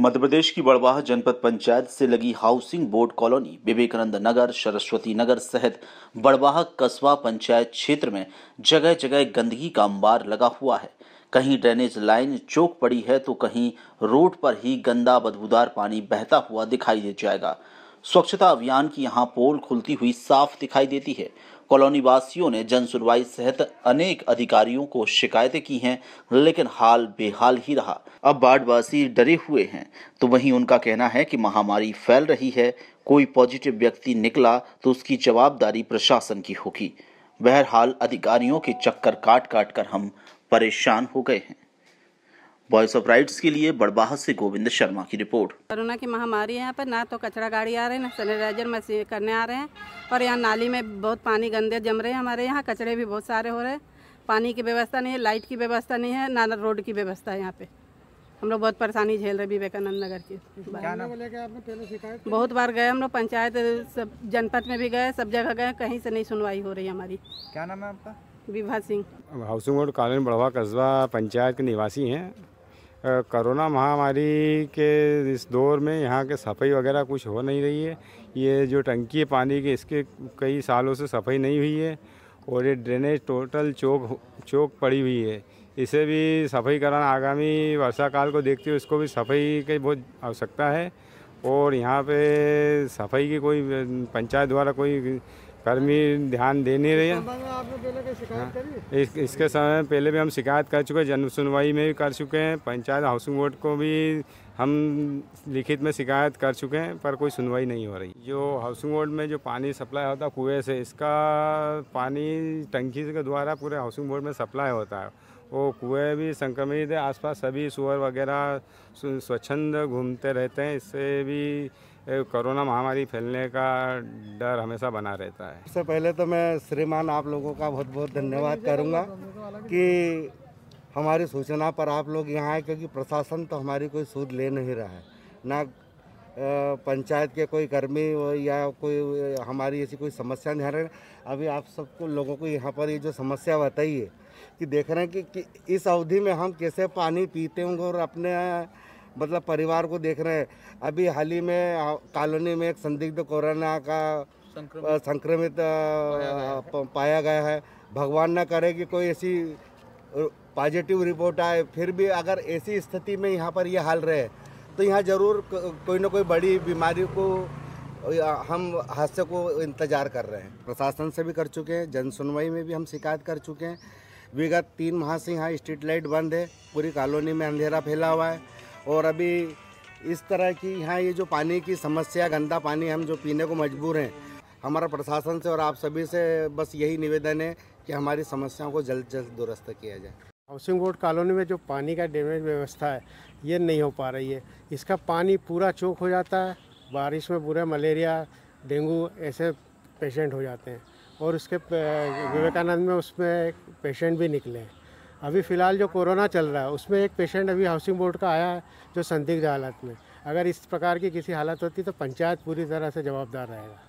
मध्य प्रदेश की बड़वाह जनपद पंचायत से लगी housing board colony Vivekanand Nagar Saraswati Nagar सहित बड़वाह कस्बा पंचायत क्षेत्र में जगह जगह गंदगी का अंबार लगा हुआ है कहीं ड्रेनेज लाइन चौक पड़ी है तो कहीं रोड पर ही गंदा बदबूदार पानी बहता हुआ दिखाई दे जाएगा स्वच्छता अभियान की यहाँ पोल खुलती हुई साफ दिखाई देती है कॉलोनी वासियों ने जन सुनवाई सहित अनेक अधिकारियों को शिकायतें की हैं लेकिन हाल बेहाल ही रहा अब वासी डरे हुए हैं तो वहीं उनका कहना है कि महामारी फैल रही है कोई पॉजिटिव व्यक्ति निकला तो उसकी जवाबदारी प्रशासन की होगी बहरहाल अधिकारियों के चक्कर काट काट कर हम परेशान हो गए हैं वॉइस ऑफ राइट्स के लिए बड़बाहत से गोविंद शर्मा की रिपोर्ट कोरोना की महामारी है यहाँ पर ना तो कचरा गाड़ी आ रही है ना सैनिटाइजर मशीन करने आ रहे हैं और यहाँ नाली में बहुत पानी गंदे जम रहे हैं हमारे यहाँ कचरे भी बहुत सारे हो रहे हैं पानी की व्यवस्था नहीं है लाइट की व्यवस्था नहीं है ना रोड की व्यवस्था है यहाँ पे हम लोग बहुत परेशानी झेल रहे विवेकानंद नगर की बहुत बार गए हम लोग पंचायत सब जनपद में भी गए सब जगह गए कहीं से नहीं सुनवाई हो रही हमारी क्या नाम है आपका Vibha Singh housing board colony Barwah कस्बा पंचायत के निवासी हैं कोरोना महामारी के इस दौर में यहाँ के सफाई वगैरह कुछ हो नहीं रही है ये जो टंकी है पानी की इसके कई सालों से सफाई नहीं हुई है और ये ड्रेनेज टोटल चौक चौक पड़ी हुई है इसे भी सफाई कराना आगामी वर्षाकाल को देखते हुए इसको भी सफाई की बहुत आवश्यकता है और यहाँ पे सफाई की कोई पंचायत द्वारा कोई कर्मी ध्यान दे नहीं रही है हाँ। इस, इसके समय पहले भी हम शिकायत कर चुके हैं जन सुनवाई में भी कर चुके हैं पंचायत हाउसिंग बोर्ड को भी हम लिखित में शिकायत कर चुके हैं पर कोई सुनवाई नहीं हो रही जो हाउसिंग बोर्ड में जो पानी सप्लाई होता है कुएँ से इसका पानी टंकी के द्वारा पूरे हाउसिंग बोर्ड में सप्लाई होता है वो कुएँ भी संक्रमित है आसपास सभी सुअर वगैरह स्वच्छंद घूमते रहते हैं इससे भी कोरोना महामारी फैलने का डर हमेशा बना रहता है सबसे पहले तो मैं श्रीमान आप लोगों का बहुत बहुत धन्यवाद करूँगा कि हमारी सूचना पर आप लोग यहाँ आए क्योंकि प्रशासन तो हमारी कोई सूद ले नहीं रहा है ना पंचायत के कोई कर्मी या कोई हमारी ऐसी कोई समस्या नहीं रहे अभी आप सबको लोगों को यहाँ पर ये जो समस्या बताइए कि देख रहे हैं कि, कि इस अवधि में हम कैसे पानी पीते होंगे और अपने मतलब परिवार को देख रहे हैं अभी हाल ही में कॉलोनी में एक संदिग्ध कोरोना का संक्रमित, संक्रमित पाया गया है भगवान ना करे कि कोई ऐसी पॉजिटिव रिपोर्ट आए फिर भी अगर ऐसी स्थिति में यहाँ पर ये यह हाल रहे तो यहाँ ज़रूर कोई ना कोई बड़ी बीमारी को हम हादसे को इंतज़ार कर रहे हैं प्रशासन से भी कर चुके हैं जन सुनवाई में भी हम शिकायत कर चुके हैं विगत तीन माह से यहाँ स्ट्रीट लाइट बंद है पूरी कॉलोनी में अंधेरा फैला हुआ है और अभी इस तरह की यहाँ ये जो पानी की समस्या गंदा पानी हम जो पीने को मजबूर हैं हमारा प्रशासन से और आप सभी से बस यही निवेदन है कि हमारी समस्याओं को जल्द जल्द दुरुस्त किया जाए हाउसिंग बोर्ड कॉलोनी में जो पानी का डेमेज व्यवस्था है ये नहीं हो पा रही है इसका पानी पूरा चौक हो जाता है बारिश में पूरा मलेरिया डेंगू ऐसे पेशेंट हो जाते हैं और उसके विवेकानंद में उसमें पेशेंट भी निकले हैं अभी फ़िलहाल जो कोरोना चल रहा है उसमें एक पेशेंट अभी हाउसिंग बोर्ड का आया है जो संदिग्ध हालत में अगर इस प्रकार की किसी हालत होती तो पंचायत पूरी तरह से जवाबदार रहेगा